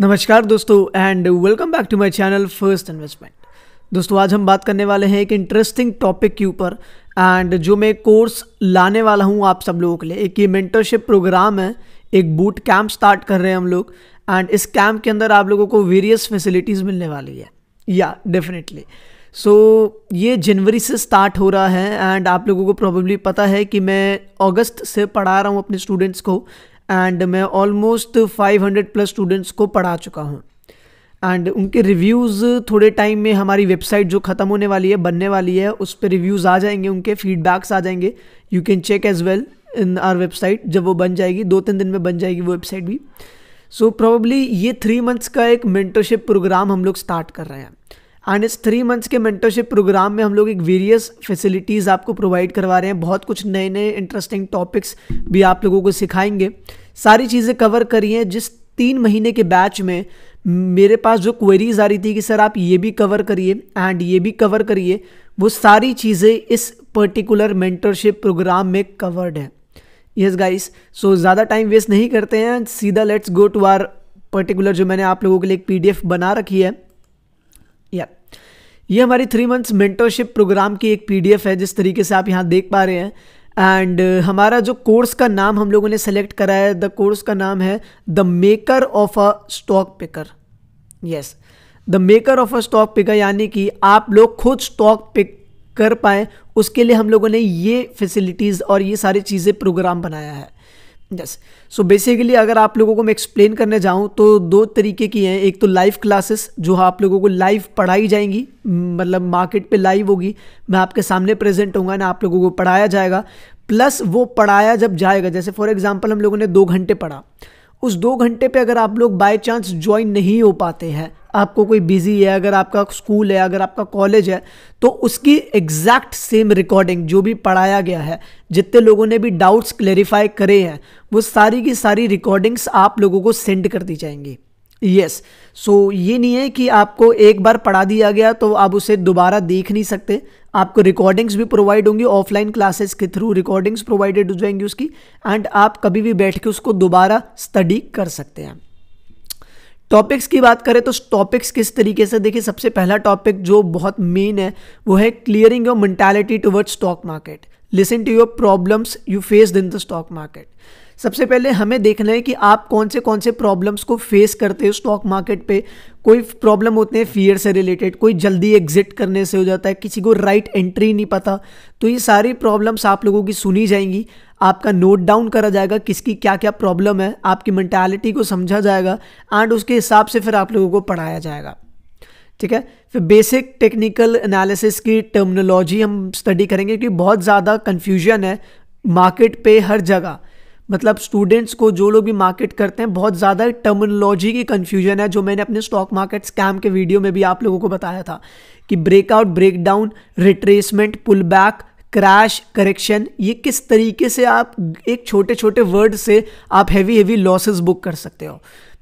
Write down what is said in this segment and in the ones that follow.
नमस्कार दोस्तों and welcome back to my channel first investment दोस्तों आज हम बात करने वाले हैं एक इंटरेस्टिंग टॉपिक के ऊपर एंड जो मैं कोर्स लाने वाला हूं आप सब लोगों के लिए एक ये मेंटरशिप प्रोग्राम है एक बूट कैंप स्टार्ट कर रहे हैं हम लोग एंड इस कैंप के अंदर आप लोगों को वेरियस फैसिलिटीज़ मिलने वाली है या डेफिनेटली सो so, ये जनवरी से स्टार्ट हो रहा है एंड आप लोगों को प्रॉब्ली पता है कि मैं अगस्त से पढ़ा रहा हूँ अपने स्टूडेंट्स को एंड मैं ऑलमोस्ट 500 प्लस स्टूडेंट्स को पढ़ा चुका हूँ एंड उनके रिव्यूज़ थोड़े टाइम में हमारी वेबसाइट जो ख़त्म होने वाली है बनने वाली है उस पर रिव्यूज़ आ जाएंगे उनके फीडबैक्स आ जाएंगे you can check as well in our website जब वो बन जाएगी दो तीन दिन में बन जाएगी वो वेबसाइट भी सो so, प्रॉब्ली ये थ्री मंथ्स का एक मेंटरशिप प्रोग्राम हम लोग स्टार्ट कर रहे हैं एंड इस थ्री मंथ्स के मेंटरशिप प्रोग्राम में हम लोग एक वेरियस फैसिलिटीज़ आपको प्रोवाइड करवा रहे हैं बहुत कुछ नए नए इंटरेस्टिंग टॉपिक्स भी आप लोगों को सिखाएंगे सारी चीज़ें कवर करिए जिस तीन महीने के बैच में मेरे पास जो क्वेरीज आ रही थी कि सर आप ये भी कवर करिए एंड ये भी कवर करिए वो सारी चीज़ें इस पर्टिकुलर मेंटरशिप प्रोग्राम में कवर्ड है यस गाइस सो ज़्यादा टाइम वेस्ट नहीं करते हैं सीधा let's go to our particular जो मैंने आप लोगों के लिए एक पीडीएफ बना रखी है या ये हमारी थ्री मंथ्स मेंटरशिप प्रोग्राम की एक पीडीएफ है जिस तरीके से आप यहाँ देख पा रहे हैं एंड uh, हमारा जो कोर्स का नाम हम लोगों ने सेलेक्ट करा है द कोर्स का नाम है the maker of a stock picker yes the maker of a stock picker यानी कि आप लोग खुद स्टॉक पिक कर पाएँ उसके लिए हम लोगों ने ये फैसिलिटीज़ और ये सारी चीज़ें प्रोग्राम बनाया है यस सो बेसिकली अगर आप लोगों को मैं एक्सप्लेन करने जाऊँ तो दो तरीके की हैं एक तो लाइव क्लासेस जो आप लोगों को लाइव पढ़ाई जाएंगी मतलब मार्केट पे लाइव होगी मैं आपके सामने प्रेजेंट होऊंगा ना आप लोगों को पढ़ाया जाएगा प्लस वो पढ़ाया जब जाएगा जैसे फॉर एग्जाम्पल हम लोगों ने दो घंटे पढ़ा उस दो घंटे पे अगर आप लोग बाय चांस ज्वाइन नहीं हो पाते हैं आपको कोई बिज़ी है अगर आपका स्कूल है अगर आपका कॉलेज है तो उसकी एग्जैक्ट सेम रिकॉर्डिंग जो भी पढ़ाया गया है जितने लोगों ने भी डाउट्स क्लेरिफाई करे हैं वो सारी की सारी रिकॉर्डिंग्स आप लोगों को सेंड कर दी जाएंगी यस yes. सो so, ये नहीं है कि आपको एक बार पढ़ा दिया गया तो आप उसे दोबारा देख नहीं सकते आपको रिकॉर्डिंग्स भी प्रोवाइड होंगी ऑफलाइन क्लासेस के थ्रू रिकॉर्डिंग्स प्रोवाइडेड हो जाएंगी उसकी एंड आप कभी भी बैठ के उसको दोबारा स्टडी कर सकते हैं टॉपिक्स की बात करें तो टॉपिक्स किस तरीके से देखिए सबसे पहला टॉपिक जो बहुत मेन है वो है clearing your mentality towards stock market listen to your problems you face in the stock market सबसे पहले हमें देखना है कि आप कौन से कौन से प्रॉब्लम्स को फेस करते हो स्टॉक मार्केट पे कोई प्रॉब्लम होते हैं फियर से रिलेटेड कोई जल्दी एग्जिट करने से हो जाता है किसी को राइट एंट्री नहीं पता तो ये सारी प्रॉब्लम्स आप लोगों की सुनी जाएंगी आपका नोट डाउन करा जाएगा किसकी क्या क्या प्रॉब्लम है आपकी मैंटेलिटी को समझा जाएगा एंड उसके हिसाब से फिर आप लोगों को पढ़ाया जाएगा ठीक है फिर बेसिक टेक्निकल एनालिसिस की टर्मिनोलॉजी हम स्टडी करेंगे क्योंकि बहुत ज़्यादा कन्फ्यूजन है मार्केट पे हर जगह मतलब स्टूडेंट्स को जो लोग भी मार्केट करते हैं बहुत ज़्यादा टर्मिनोलॉजी की कन्फ्यूजन है जो मैंने अपने स्टॉक मार्केट स्कैम के वीडियो में भी आप लोगों को बताया था कि breakout breakdown retracement pull back crash correction ये किस तरीके से आप एक छोटे छोटे वर्ड से आप हैवी हैवी लॉसेस बुक कर सकते हो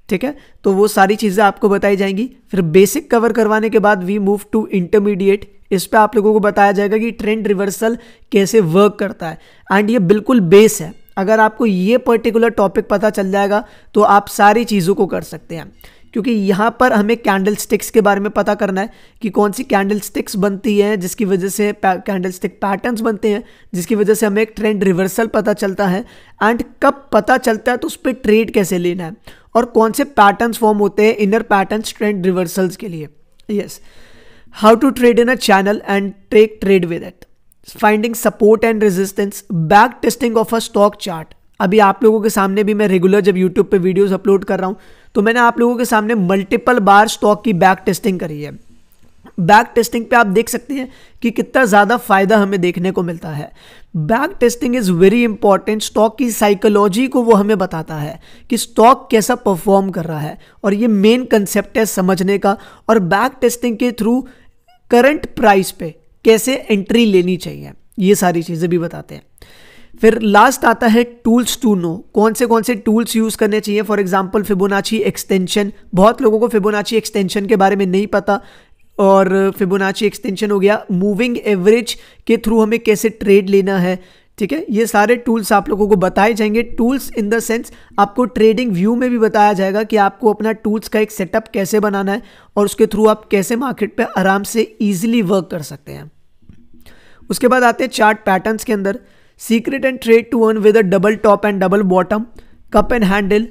ठीक है तो वो सारी चीज़ें आपको बताई जाएंगी फिर बेसिक कवर करवाने के बाद वी मूव टू इंटरमीडिएट इस पर आप लोगों को बताया जाएगा कि ट्रेंड रिवर्सल कैसे वर्क करता है एंड ये बिल्कुल बेस है अगर आपको ये पर्टिकुलर टॉपिक पता चल जाएगा तो आप सारी चीज़ों को कर सकते हैं क्योंकि यहाँ पर हमें कैंडल स्टिक्स के बारे में पता करना है कि कौन सी कैंडल स्टिक्स बनती हैं जिसकी वजह से कैंडल स्टिक पैटर्न्स बनते हैं जिसकी वजह से हमें एक ट्रेंड रिवर्सल पता चलता है एंड कब पता चलता है तो उस पर ट्रेड कैसे लेना है और कौन से पैटर्न्स फॉर्म होते हैं इनर पैटर्न्स ट्रेंड रिवर्सल्स के लिए yes how to trade in a channel and take trade with it finding support and resistance back testing of a stock chart अभी आप लोगों के सामने भी मैं रेगुलर जब यूट्यूब पे वीडियोस अपलोड कर रहा हूँ तो मैंने आप लोगों के सामने मल्टीपल बार स्टॉक की बैक टेस्टिंग करी है बैक टेस्टिंग पे आप देख सकते हैं कि कितना ज़्यादा फ़ायदा हमें देखने को मिलता है back testing is very important stock की साइकोलॉजी को वो हमें बताता है कि स्टॉक कैसा परफॉर्म कर रहा है और ये मेन कंसेप्ट है समझने का और बैक टेस्टिंग के थ्रू करंट प्राइस पे कैसे एंट्री लेनी चाहिए ये सारी चीज़ें भी बताते हैं फिर लास्ट आता है टूल्स टू नो कौन से कौन से टूल्स यूज़ करने चाहिए फॉर एग्जाम्पल फिबोनाची एक्सटेंशन बहुत लोगों को फिबोनाची एक्सटेंशन के बारे में नहीं पता और फिबोनाची एक्सटेंशन हो गया मूविंग एवरेज के थ्रू हमें कैसे ट्रेड लेना है ठीक है ये सारे टूल्स आप लोगों को बताए जाएंगे टूल्स इन द सेंस आपको ट्रेडिंग व्यू में भी बताया जाएगा कि आपको अपना टूल्स का एक सेटअप कैसे बनाना है और उसके थ्रू आप कैसे मार्केट पे आराम से ईजिली वर्क कर सकते हैं उसके बाद आते हैं चार्ट पैटर्न्स के अंदर secret and trade to earn with a double top and double bottom cup and handle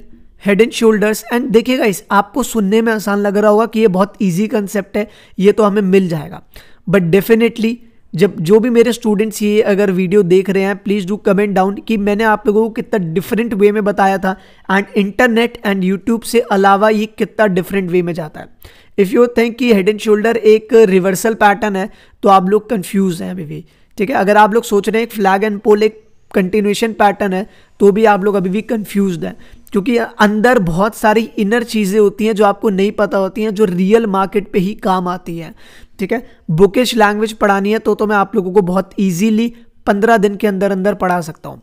head and shoulders and देखिएगा इस आपको सुनने में आसान लग रहा होगा कि ये बहुत ईजी कंसेप्ट है ये तो हमें मिल जाएगा बट डेफिनेटली जब जो भी मेरे स्टूडेंट्स ये अगर वीडियो देख रहे हैं प्लीज़ डू कमेंट डाउन कि मैंने आप लोगों को कितना डिफरेंट वे में बताया था एंड इंटरनेट एंड यूट्यूब से अलावा ये कितना डिफरेंट वे में जाता है इफ़ यू थिंक कि हेड एंड शोल्डर एक रिवर्सल पैटर्न है तो आप लोग कन्फ्यूज़ हैं अभी भी ठीक है अगर आप लोग सोच रहे हैं फ्लैग एंड पोल एक कंटिन्यूशन पैटर्न है तो भी आप लोग अभी भी कन्फ्यूज हैं क्योंकि अंदर बहुत सारी इनर चीज़ें होती हैं जो आपको नहीं पता होती हैं जो रियल मार्केट पे ही काम आती हैं ठीक है बुकिश लैंग्वेज पढ़ानी है तो तो मैं आप लोगों को बहुत ईजीली पंद्रह दिन के अंदर अंदर पढ़ा सकता हूँ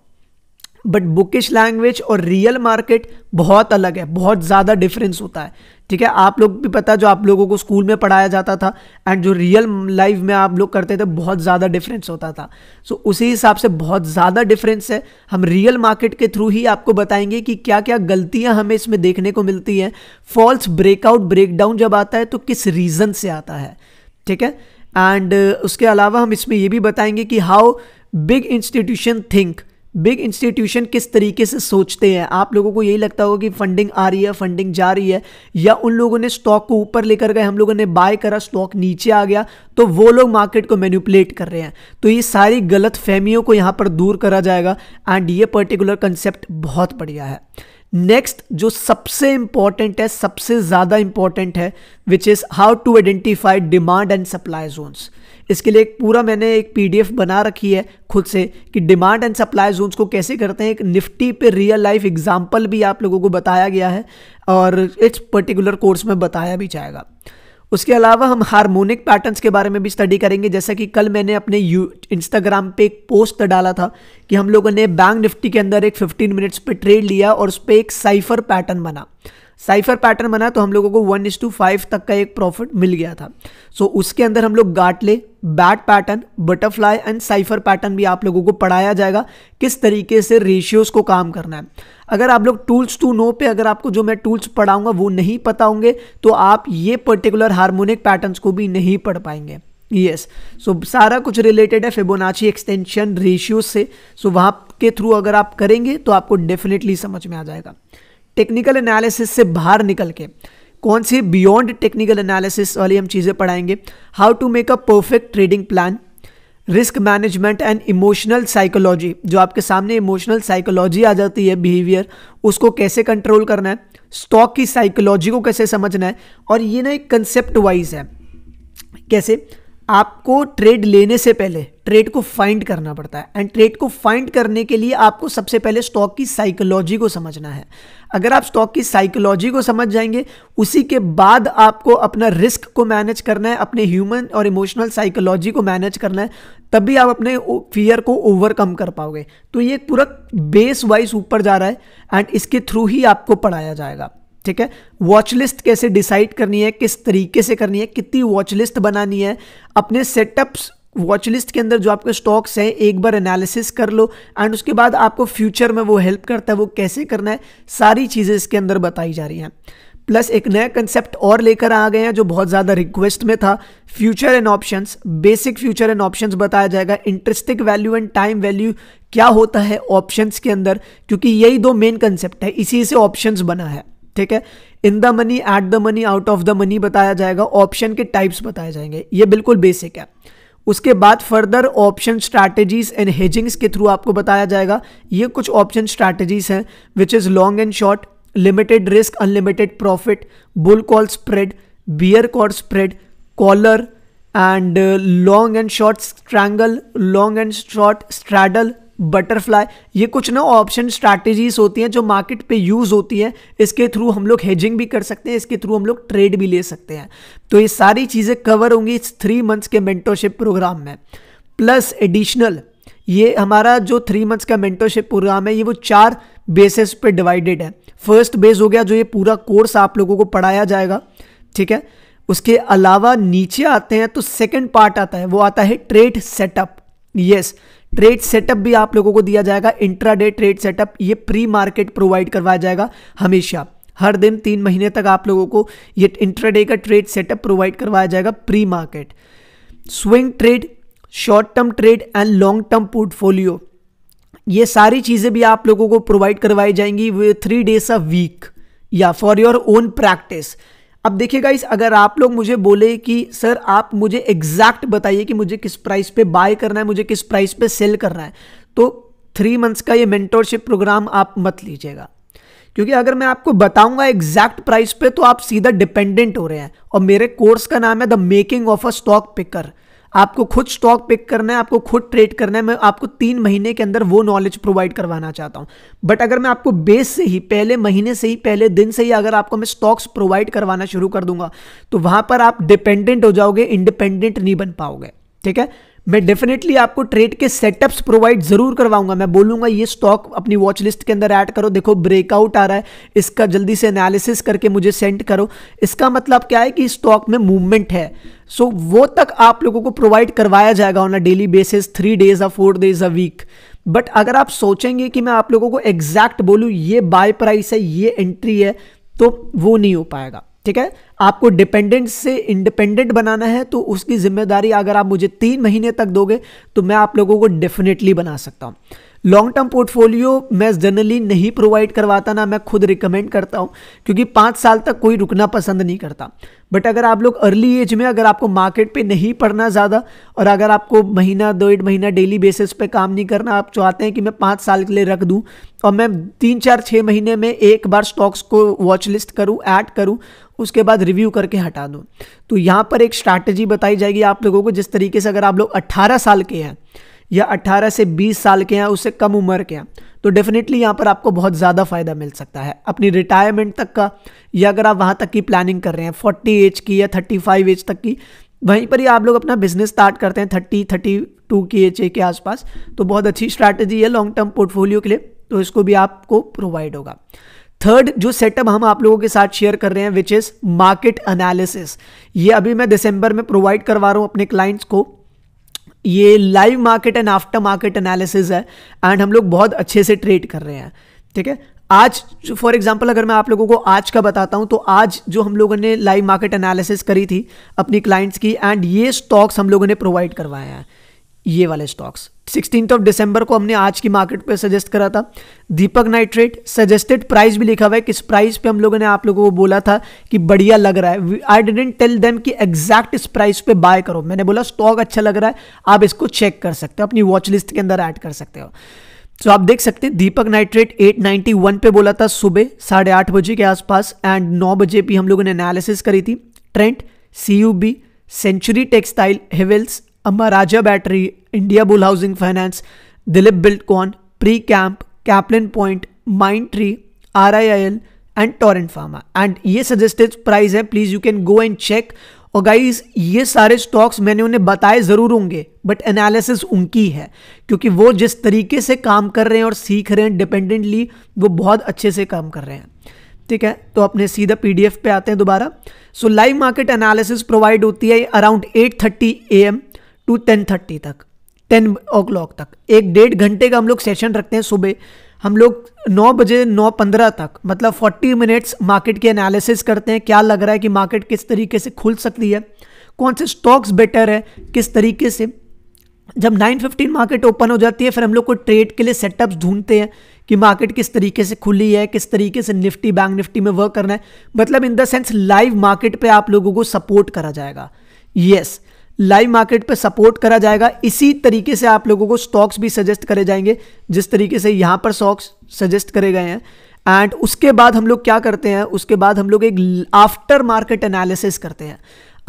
बट बुकिश लैंग्वेज और रियल मार्केट बहुत अलग है बहुत ज़्यादा डिफरेंस होता है ठीक है आप लोग भी पता जो आप लोगों को स्कूल में पढ़ाया जाता था एंड जो रियल लाइफ में आप लोग करते थे बहुत ज़्यादा डिफरेंस होता था सो so, उसी हिसाब से बहुत ज़्यादा डिफरेंस है हम रियल मार्केट के थ्रू ही आपको बताएंगे कि क्या क्या गलतियाँ हमें इसमें देखने को मिलती हैं फॉल्स ब्रेकआउट ब्रेकडाउन जब आता है तो किस रीज़न से आता है ठीक है एंड uh, उसके अलावा हम इसमें ये भी बताएंगे कि how big institution think big institution किस तरीके से सोचते हैं आप लोगों को यही लगता होगा कि फंडिंग आ रही है फंडिंग जा रही है या उन लोगों ने स्टॉक को ऊपर लेकर गए हम लोगों ने बाय करा स्टॉक नीचे आ गया तो वो लोग मार्केट को मैन्यूपुलेट कर रहे हैं तो ये सारी गलत फहमियों को यहाँ पर दूर करा जाएगा एंड ये पर्टिकुलर कंसेप्ट बहुत बढ़िया है नेक्स्ट जो सबसे इंपॉर्टेंट है सबसे ज़्यादा इंपॉर्टेंट है which is how to identify demand and supply zones इसके लिए एक पूरा मैंने एक पीडीएफ बना रखी है खुद से कि डिमांड एंड सप्लाई जोन्स को कैसे करते हैं एक निफ्टी पे रियल लाइफ एग्जांपल भी आप लोगों को बताया गया है और इस पर्टिकुलर कोर्स में बताया भी जाएगा उसके अलावा हम हार्मोनिक पैटर्न्स के बारे में भी स्टडी करेंगे जैसा कि कल मैंने अपने यू इंस्टाग्राम पे एक पोस्ट डाला था कि हम लोगों ने बैंक निफ्टी के अंदर एक 15 मिनट्स पे ट्रेड लिया और उस पर एक साइफर पैटर्न बना साइफर पैटर्न बना तो हम लोगों को वन इज टू फाइव तक का एक प्रॉफिट मिल गया था सो so, उसके अंदर हम लोग Gartley bat pattern butterfly and cypher pattern भी आप लोगों को पढ़ाया जाएगा किस तरीके से रेशियोज को काम करना है अगर आप लोग टूल्स टू नो पे अगर आपको जो मैं टूल्स पढ़ाऊंगा वो नहीं पता होंगे तो आप ये पर्टिकुलर हार्मोनिक पैटर्न को भी नहीं पढ़ पाएंगे यस yes. सो so, सारा कुछ रिलेटेड है फिबोनाची एक्सटेंशन रेशियो से सो so, वहाँ के थ्रू अगर आप करेंगे तो आपको डेफिनेटली समझ में आ जाएगा टेक्निकल एनालिसिस से बाहर निकल के कौन सी बियॉन्ड टेक्निकल एनालिसिस वाली हम चीज़ें पढ़ाएंगे how to make a perfect trading plan risk management and emotional psychology जो आपके सामने इमोशनल साइकोलॉजी आ जाती है बिहेवियर उसको कैसे कंट्रोल करना है स्टॉक की साइकोलॉजी को कैसे समझना है और ये ना एक कंसेप्ट वाइज है कैसे आपको ट्रेड लेने से पहले ट्रेड को फाइंड करना पड़ता है एंड ट्रेड को फाइंड करने के लिए आपको सबसे पहले स्टॉक की साइकोलॉजी को समझना है अगर आप स्टॉक की साइकोलॉजी को समझ जाएंगे उसी के बाद आपको अपना रिस्क को मैनेज करना है अपने ह्यूमन और इमोशनल साइकोलॉजी को मैनेज करना है तभी आप अपने फियर को ओवरकम कर पाओगे तो ये पूरा बेस वाइज ऊपर जा रहा है एंड इसके थ्रू ही आपको पढ़ाया जाएगा ठीक है वॉच लिस्ट कैसे डिसाइड करनी है किस तरीके से करनी है कितनी वॉच लिस्ट बनानी है अपने सेटअप्स वॉच लिस्ट के अंदर जो आपके स्टॉक्स हैं एक बार एनालिसिस कर लो एंड उसके बाद आपको फ्यूचर में वो हेल्प करता है वो कैसे करना है सारी चीज़ें इसके अंदर बताई जा रही हैं प्लस एक नया कंसेप्ट और लेकर आ गए हैं जो बहुत ज़्यादा रिक्वेस्ट में था future and options basic future and options बताया जाएगा interesting value and time value क्या होता है ऑप्शंस के अंदर क्योंकि यही दो मेन कंसेप्ट है इसी से ऑप्शंस बना है ठीक है in the money at the money out of the money बताया जाएगा ऑप्शन के टाइप्स बताए जाएंगे ये बिल्कुल बेसिक है उसके बाद further option strategies and hedgings के थ्रू आपको बताया जाएगा ये कुछ ऑप्शन स्ट्रैटेजीज हैं which is long and short limited risk unlimited profit bull call spread bear call spread collar and long and short strangle long and short straddle butterfly ये कुछ ना ऑप्शन स्ट्रैटेजीज होती हैं जो मार्केट पे use होती हैं इसके थ्रू हम लोग हेजिंग भी कर सकते हैं इसके थ्रू हम लोग ट्रेड भी ले सकते हैं तो ये सारी चीज़ें कवर होंगी इस थ्री मंथ्स के मेंटोरशिप प्रोग्राम में प्लस एडिशनल ये हमारा जो थ्री मंथ्स का मेंटोरशिप प्रोग्राम है ये वो चार बेसिस पे डिवाइडेड है फर्स्ट बेस हो गया जो ये पूरा कोर्स आप लोगों को पढ़ाया जाएगा ठीक है उसके अलावा नीचे आते हैं तो सेकंड पार्ट आता है वो आता है trade setup yes trade setup भी आप लोगों को दिया जाएगा इंट्राडे ट्रेड सेटअप ये प्री मार्केट प्रोवाइड करवाया जाएगा हमेशा हर दिन तीन महीने तक आप लोगों को ये इंट्राडे का ट्रेड सेटअप प्रोवाइड करवाया जाएगा pre market swing trade short term trade and long term portfolio ये सारी चीज़ें भी आप लोगों को प्रोवाइड करवाई जाएंगी थ्री डेज अ वीक या फॉर योर ओन प्रैक्टिस अब देखिए इस अगर आप लोग मुझे बोले कि सर आप मुझे एग्जैक्ट बताइए कि मुझे किस प्राइस पे बाय करना है मुझे किस प्राइस पे सेल करना है तो थ्री मंथ्स का ये मेंटोरशिप प्रोग्राम आप मत लीजिएगा क्योंकि अगर मैं आपको बताऊंगा एग्जैक्ट प्राइस पे तो आप सीधा डिपेंडेंट हो रहे हैं और मेरे कोर्स का नाम है the making of a stock picker आपको खुद स्टॉक पिक करना है आपको खुद ट्रेड करना है मैं आपको तीन महीने के अंदर वो नॉलेज प्रोवाइड करवाना चाहता हूं बट अगर मैं आपको बेस से ही पहले महीने से ही पहले दिन से ही अगर आपको मैं स्टॉक्स प्रोवाइड करवाना शुरू कर दूंगा तो वहां पर आप डिपेंडेंट हो जाओगे इंडिपेंडेंट नहीं बन पाओगे ठीक है मैं डेफिनेटली आपको ट्रेड के सेटअप्स प्रोवाइड जरूर करवाऊंगा मैं बोलूंगा ये स्टॉक अपनी वॉच लिस्ट के अंदर ऐड करो देखो ब्रेकआउट आ रहा है इसका जल्दी से एनालिसिस करके मुझे सेंड करो इसका मतलब क्या है कि स्टॉक में मूवमेंट है सो so, वो तक आप लोगों को प्रोवाइड करवाया जाएगा on a daily basis three days a four days a week but अगर आप सोचेंगे कि मैं आप लोगों को एग्जैक्ट बोलूँ ये बाय प्राइस है ये एंट्री है तो वो नहीं हो पाएगा ठीक है आपको डिपेंडेंट से इंडिपेंडेंट बनाना है तो उसकी जिम्मेदारी अगर आप मुझे तीन महीने तक दोगे तो मैं आप लोगों को डेफिनेटली बना सकता हूं लॉन्ग टर्म पोर्टफोलियो मैं जनरली नहीं प्रोवाइड करवाता ना मैं खुद रिकमेंड करता हूँ क्योंकि पाँच साल तक कोई रुकना पसंद नहीं करता बट अगर आप लोग अर्ली एज में अगर आपको मार्केट पे नहीं पढ़ना ज़्यादा और अगर आपको महीना दो डेढ़ महीना डेली बेसिस पे काम नहीं करना आप चाहते हैं कि मैं पाँच साल के लिए रख दूँ और मैं तीन चार छः महीने में एक बार स्टॉक्स को वॉच लिस्ट करूँ ऐड करूँ उसके बाद रिव्यू करके हटा दूँ तो यहाँ पर एक स्ट्रैटेजी बताई जाएगी आप लोगों को जिस तरीके से अगर आप लोग अट्ठारह साल के हैं या 18 से 20 साल के हैं उससे कम उम्र के हैं तो डेफिनेटली यहाँ पर आपको बहुत ज़्यादा फ़ायदा मिल सकता है अपनी रिटायरमेंट तक का या अगर आप वहाँ तक की प्लानिंग कर रहे हैं 40 एज की या 35 एज तक की वहीं पर ही आप लोग अपना बिजनेस स्टार्ट करते हैं 30 32 की एज के आसपास तो बहुत अच्छी स्ट्रैटेजी है लॉन्ग टर्म पोर्टफोलियो के लिए तो इसको भी आपको प्रोवाइड होगा थर्ड जो सेटअप हम आप लोगों के साथ शेयर कर रहे हैं विच इज़ मार्केट एनालिसिस ये अभी मैं दिसंबर में प्रोवाइड करवा रहा हूँ अपने क्लाइंट्स को ये live market and after market analysis है एंड हम लोग बहुत अच्छे से ट्रेड कर रहे हैं ठीक है आज फॉर एग्जाम्पल अगर मैं आप लोगों को आज का बताता हूं तो आज जो हम लोगों ने लाइव मार्केट एनालिसिस करी थी अपनी क्लाइंट्स की एंड ये स्टॉक्स हम लोगों ने प्रोवाइड करवाए हैं ये वाले स्टॉक्स सिक्सटीन ऑफ डिसंबर को हमने आज की मार्केट पे सजेस्ट करा था दीपक नाइट्रेट सजेस्टेड प्राइस भी लिखा हुआ है किस प्राइस पे हम लोगों ने आप लोगों को बोला था कि बढ़िया लग रहा है आई डिडेंट टेल देम कि एग्जैक्ट इस प्राइस पे बाय करो मैंने बोला स्टॉक अच्छा लग रहा है आप इसको चेक कर सकते हो अपनी वॉच लिस्ट के अंदर ऐड कर सकते हो तो आप देख सकते हैं दीपक नाइट्रेट 891 पे बोला था सुबह साढ़े आठ बजे के आसपास एंड नौ बजे भी हम लोगों ने एनालिसिस करी थी Trent see century textile Havells Amara Raja battery India bull housing finance Dilip Buildcon pre camp Caplin Point Mindtree R I I L and Torrent pharma and ये सजेस्टेड प्राइस है please you can go and check और गाइज ये सारे स्टॉक्स मैंने उन्हें बताए ज़रूर होंगे बट एनालिसिस उनकी है क्योंकि वो जिस तरीके से काम कर रहे हैं और सीख रहे हैं डिपेंडेंटली वो बहुत अच्छे से काम कर रहे हैं ठीक है तो अपने सीधा एफ पे आते हैं दोबारा so live market analysis provide होती है around eight thirty A M to ten thirty तक टेन ओ क्लॉक तक एक डेढ़ घंटे का हम लोग सेशन रखते हैं सुबह हम लोग नौ बजे नौ पंद्रह तक मतलब फोर्टी मिनट्स मार्केट की एनालिसिस करते हैं क्या लग रहा है कि मार्केट किस तरीके से खुल सकती है कौन से स्टॉक्स बेटर है किस तरीके से जब नाइन फिफ्टीन मार्केट ओपन हो जाती है फिर हम लोग को ट्रेड के लिए सेटअप्स ढूंढते हैं कि मार्केट किस तरीके से खुली है किस तरीके से निफ्टी बैंक निफ्टी में वर्क करना है मतलब in the sense live market पे आप लोगों को सपोर्ट करा जाएगा यस yes, लाइव मार्केट पे सपोर्ट करा जाएगा इसी तरीके से आप लोगों को स्टॉक्स भी सजेस्ट करे जाएंगे जिस तरीके से यहाँ पर स्टॉक्स सजेस्ट करे गए हैं एंड उसके बाद हम लोग क्या करते हैं उसके बाद हम लोग एक आफ्टर मार्केट एनालिसिस करते हैं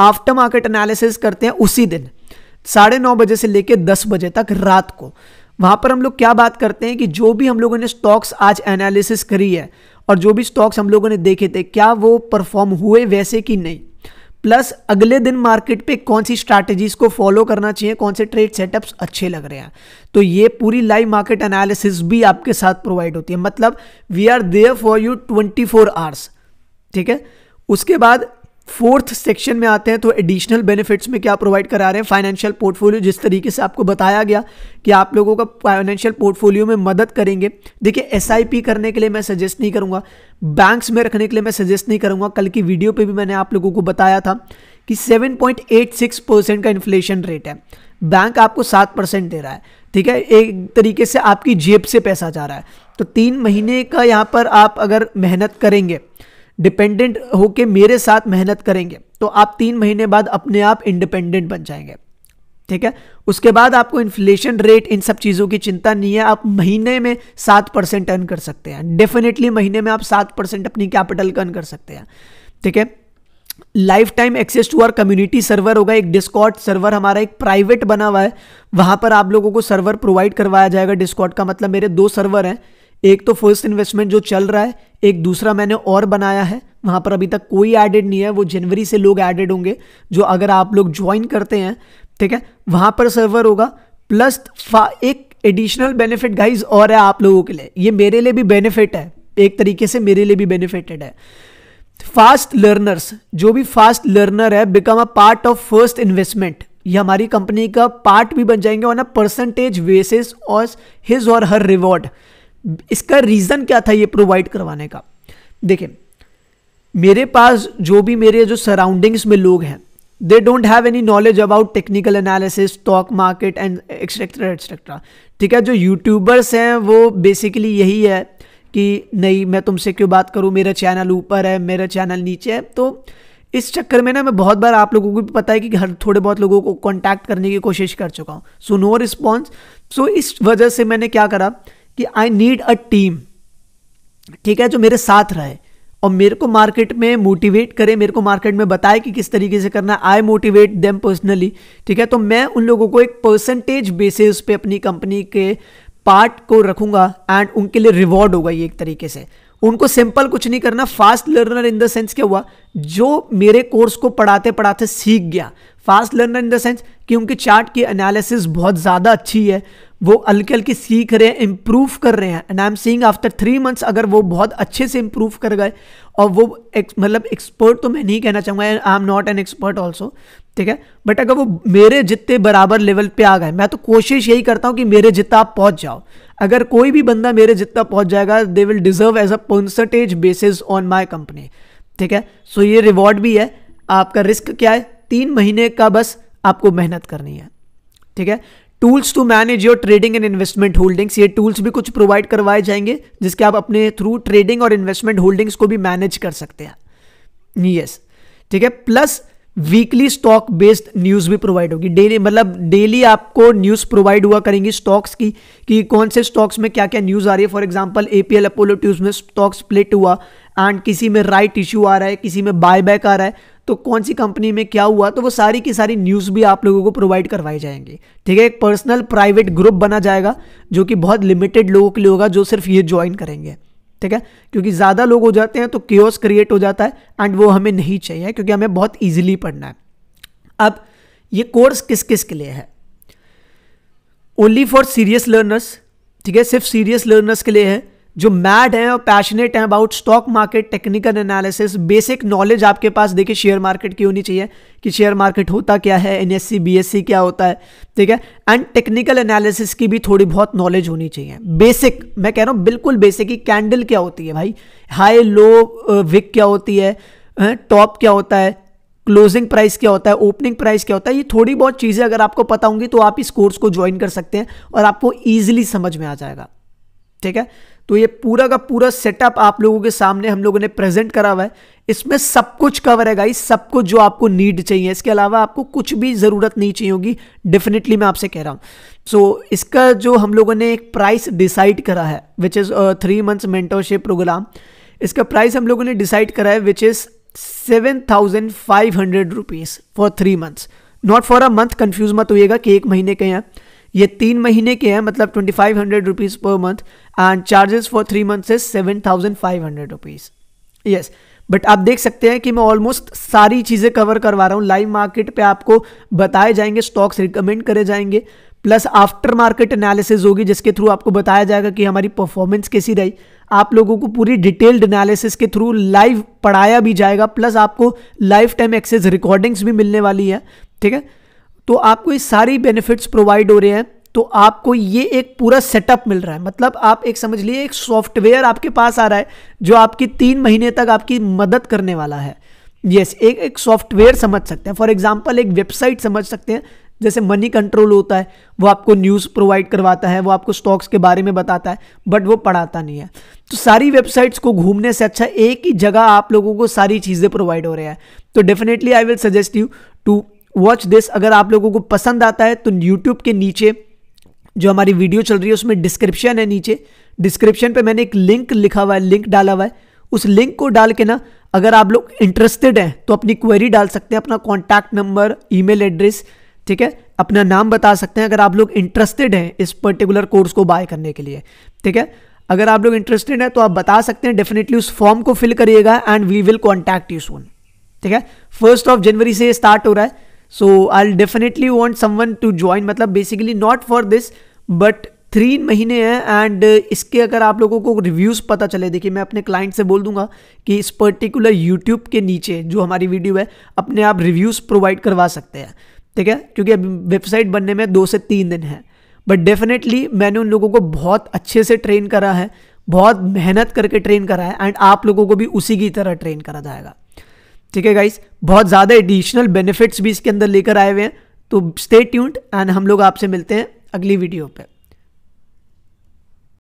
आफ्टर मार्केट एनालिसिस करते हैं उसी दिन साढ़े नौ बजे से लेकर दस बजे तक रात को वहाँ पर हम लोग क्या बात करते हैं कि जो भी हम लोगों ने स्टॉक्स आज एनालिसिस करी है और जो भी स्टॉक्स हम लोगों ने देखे थे क्या वो परफॉर्म हुए वैसे कि नहीं प्लस अगले दिन मार्केट पे कौन सी स्ट्रैटेजीज को फॉलो करना चाहिए कौन से ट्रेड सेटअप्स अच्छे लग रहे हैं तो ये पूरी लाइव मार्केट एनालिसिस भी आपके साथ प्रोवाइड होती है मतलब we are there for you twenty four hours ठीक है उसके बाद फोर्थ सेक्शन में आते हैं तो एडिशनल बेनिफिट्स में क्या प्रोवाइड करा रहे हैं फाइनेंशियल पोर्टफोलियो जिस तरीके से आपको बताया गया कि आप लोगों का फाइनेंशियल पोर्टफोलियो में मदद करेंगे देखिए एस करने के लिए मैं सजेस्ट नहीं करूँगा बैंक्स में रखने के लिए मैं सजेस्ट नहीं करूँगा कल की वीडियो पर भी मैंने आप लोगों को बताया था कि सेवन परसेंट का इन्फ्लेशन रेट है बैंक आपको सात परसेंट दे रहा है ठीक है एक तरीके से आपकी जेब से पैसा जा रहा है तो तीन महीने का यहाँ पर आप अगर मेहनत करेंगे डिपेंडेंट होके मेरे साथ मेहनत करेंगे तो आप तीन महीने बाद अपने आप इंडिपेंडेंट बन जाएंगे ठीक है उसके बाद आपको इन्फ्लेशन रेट इन सब चीज़ों की चिंता नहीं है आप महीने में सात परसेंट अर्न कर सकते हैं डेफिनेटली महीने में आप सात परसेंट अपनी कैपिटल का अर्न कर सकते हैं ठीक है life time access to our community server होगा एक डिस्कॉट सर्वर हमारा एक प्राइवेट बना हुआ है वहाँ पर आप लोगों को सर्वर प्रोवाइड करवाया जाएगा डिस्कॉट का मतलब मेरे दो सर्वर हैं एक तो फर्स्ट इन्वेस्टमेंट जो चल रहा है एक दूसरा मैंने और बनाया है वहाँ पर अभी तक कोई एडेड नहीं है वो जनवरी से लोग एडेड होंगे जो अगर आप लोग ज्वाइन करते हैं ठीक है वहाँ पर सर्वर होगा प्लस एक एडिशनल बेनिफिट गाइज और है आप लोगों के लिए ये मेरे लिए भी बेनिफिट है एक तरीके से मेरे लिए भी बेनिफिटेड है फास्ट लर्नर्स जो भी फास्ट लर्नर है become a part of first investment ये हमारी कंपनी का पार्ट भी बन जाएंगे ऑन अ परसेंटेज बेसिस और हिज और हर रिवॉर्ड इसका रीज़न क्या था ये प्रोवाइड करवाने का देखें मेरे पास जो भी मेरे जो सराउंडिंग्स में लोग हैं they don't have any knowledge about technical analysis stock market and etcetera etcetera ठीक है जो यूट्यूबर्स हैं वो बेसिकली यही है कि नहीं मैं तुमसे क्यों बात करूँ मेरा चैनल ऊपर है मेरा चैनल नीचे है तो इस चक्कर में ना मैं बहुत बार आप लोगों को भी पता है कि हर थोड़े बहुत लोगों को कॉन्टैक्ट करने की कोशिश कर चुका हूँ सो नो रिस्पॉन्स सो इस वजह से मैंने क्या करा कि आई नीड अ टीम ठीक है जो मेरे साथ रहे और मेरे को मार्केट में मोटिवेट करे मेरे को मार्केट में बताए कि किस तरीके से करना है आई मोटिवेट देम पर्सनली ठीक है तो मैं उन लोगों को एक परसेंटेज बेसिस पे अपनी कंपनी के पार्ट को रखूंगा एंड उनके लिए रिवॉर्ड होगा ये एक तरीके से उनको सिंपल कुछ नहीं करना fast learner in the sense क्या हुआ जो मेरे कोर्स को पढ़ाते पढ़ाते सीख गया fast learner in the sense कि उनके चार्ट की एनालिसिस बहुत ज़्यादा अच्छी है वो हल्की हल्की सीख रहे हैं इम्प्रूव कर रहे हैं and I am seeing after three months अगर वो बहुत अच्छे से इम्प्रूव कर गए और वो एक, मतलब एक्सपर्ट तो मैं नहीं कहना चाहूँगा I am not an expert also ठीक है बट अगर वो मेरे जितने बराबर लेवल पे आ गए मैं तो कोशिश यही करता हूँ कि मेरे जितना आप पहुँच जाओ अगर कोई भी बंदा मेरे जितना पहुँच जाएगा they will deserve as a percentage basis on my company ठीक है सो so ये रिवॉर्ड भी है आपका रिस्क क्या है तीन महीने का बस आपको मेहनत करनी है ठीक है tools to manage your trading and investment holdings ये टूल्स भी कुछ प्रोवाइड करवाए जाएंगे जिसके आप अपने थ्रू ट्रेडिंग और इन्वेस्टमेंट होल्डिंग्स को भी मैनेज कर सकते हैं यस ठीक है plus weekly stock based news भी प्रोवाइड होगी डेली मतलब डेली आपको न्यूज़ प्रोवाइड हुआ करेंगी स्टॉक्स की कि कौन से स्टॉक्स में क्या क्या न्यूज़ आ रही है for example APL Apollo tubes में स्टॉक स्प्लिट हुआ एंड किसी में राइट right आ रहा है किसी में बाय बैक आ रहा है तो कौन सी कंपनी में क्या हुआ तो वो सारी की सारी न्यूज़ भी आप लोगों को प्रोवाइड करवाई जाएंगी ठीक है एक पर्सनल प्राइवेट ग्रुप बना जाएगा जो कि बहुत लिमिटेड लोगों के लिए होगा जो सिर्फ ये ज्वाइन करेंगे ठीक है क्योंकि ज़्यादा लोग हो जाते हैं तो क्योस क्रिएट हो जाता है एंड वो हमें नहीं चाहिए क्योंकि हमें बहुत ईजिली पढ़ना है अब ये कोर्स किस किस के लिए है ओनली फॉर सीरियस लर्नर्स ठीक है सिर्फ सीरियस लर्नर्स के लिए है जो मैड हैं और पैशनेट हैं about stock market technical analysis basic knowledge आपके पास देखिए शेयर मार्केट की होनी चाहिए कि शेयर मार्केट होता क्या है एन एस क्या होता है ठीक है एंड टेक्निकल एनालिसिस की भी थोड़ी बहुत नॉलेज होनी चाहिए बेसिक मैं कह रहा हूँ बिल्कुल बेसिक ही कैंडल क्या होती है भाई हाई लो विक क्या होती है टॉप क्या होता है क्लोजिंग प्राइस क्या होता है ओपनिंग प्राइस क्या होता है ये थोड़ी बहुत चीज़ें अगर आपको पता होंगी तो आप इस कोर्स को ज्वाइन कर सकते हैं और आपको ईजिली समझ में आ जाएगा ठीक है तो ये पूरा का पूरा सेटअप आप लोगों के सामने हम लोगों ने प्रेजेंट करा हुआ है इसमें सब कुछ कवर है गाइस सब कुछ जो आपको नीड चाहिए इसके अलावा आपको कुछ भी ज़रूरत नहीं चाहिए होगी डेफिनेटली मैं आपसे कह रहा हूँ सो so, इसका जो हम लोगों ने एक प्राइस डिसाइड करा है which is three months mentorship programme इसका प्राइस हम लोगों ने डिसाइड करा है which is seven thousand five hundred rupees for three months not for a month confuse मत होइएगा कि एक महीने के यहाँ ये तीन महीने के हैं मतलब twenty five hundred rupees per month and charges for three month is seven thousand five hundred rupees yes but आप देख सकते हैं कि मैं ऑलमोस्ट सारी चीज़ें कवर करवा रहा हूँ लाइव मार्केट पे आपको बताए जाएंगे स्टॉक्स रिकमेंड करे जाएंगे प्लस आफ्टर मार्केट एनालिसिस होगी जिसके थ्रू आपको बताया जाएगा कि हमारी परफॉर्मेंस कैसी रही आप लोगों को पूरी डिटेल्ड एनालिसिस के थ्रू लाइव पढ़ाया भी जाएगा प्लस आपको लाइफ टाइम एक्सेस रिकॉर्डिंग्स भी मिलने वाली है ठीक है तो आपको ये सारी बेनिफिट्स प्रोवाइड हो रहे हैं तो आपको ये एक पूरा सेटअप मिल रहा है मतलब आप एक समझ लिए एक सॉफ्टवेयर आपके पास आ रहा है जो आपकी तीन महीने तक आपकी मदद करने वाला है यस yes, एक एक सॉफ्टवेयर समझ सकते हैं फॉर एग्जाम्पल एक वेबसाइट समझ सकते हैं जैसे मनी कंट्रोल होता है वो आपको न्यूज़ प्रोवाइड करवाता है वो आपको स्टॉक्स के बारे में बताता है बट वो पढ़ाता नहीं है तो सारी वेबसाइट्स को घूमने से अच्छा एक ही जगह आप लोगों को सारी चीज़ें प्रोवाइड हो रही है तो definitely I will suggest you to watch this अगर आप लोगों को पसंद आता है तो यूट्यूब के नीचे जो हमारी वीडियो चल रही है उसमें डिस्क्रिप्शन है नीचे डिस्क्रिप्शन पे मैंने एक लिंक लिखा हुआ है लिंक डाला हुआ है उस लिंक को डाल के ना अगर आप लोग इंटरेस्टेड हैं तो अपनी क्वेरी डाल सकते हैं अपना कॉन्टैक्ट नंबर ई एड्रेस ठीक है अपना नाम बता सकते हैं अगर आप लोग इंटरेस्टेड हैं इस पर्टिकुलर कोर्स को बाय करने के लिए ठीक है अगर आप लोग इंटरेस्टेड हैं तो आप बता सकते हैं डेफिनेटली उस फॉर्म को फिल करिएगा and we will contact you soon ठीक है फर्स्ट ऑफ जनवरी से स्टार्ट हो रहा है so I definitely want someone to join मतलब basically not for this but three महीने हैं एंड uh, इसके अगर आप लोगों को रिव्यूज़ पता चले देखिए मैं अपने क्लाइंट से बोल दूंगा कि इस पर्टिकुलर यूट्यूब के नीचे जो हमारी वीडियो है अपने आप रिव्यूज़ प्रोवाइड करवा सकते हैं ठीक है क्योंकि अभी वेबसाइट बनने में दो से तीन दिन है बट डेफिनेटली मैंने उन लोगों को बहुत अच्छे से ट्रेन करा है बहुत मेहनत करके ट्रेन करा है एंड आप लोगों को भी उसी की तरह ट्रेन करा जाएगा ठीक है गाइस बहुत ज़्यादा एडिशनल बेनिफिट्स भी इसके अंदर लेकर आए हुए हैं तो स्टे ट्यून्ड एंड हम लोग आपसे मिलते हैं अगली वीडियो पर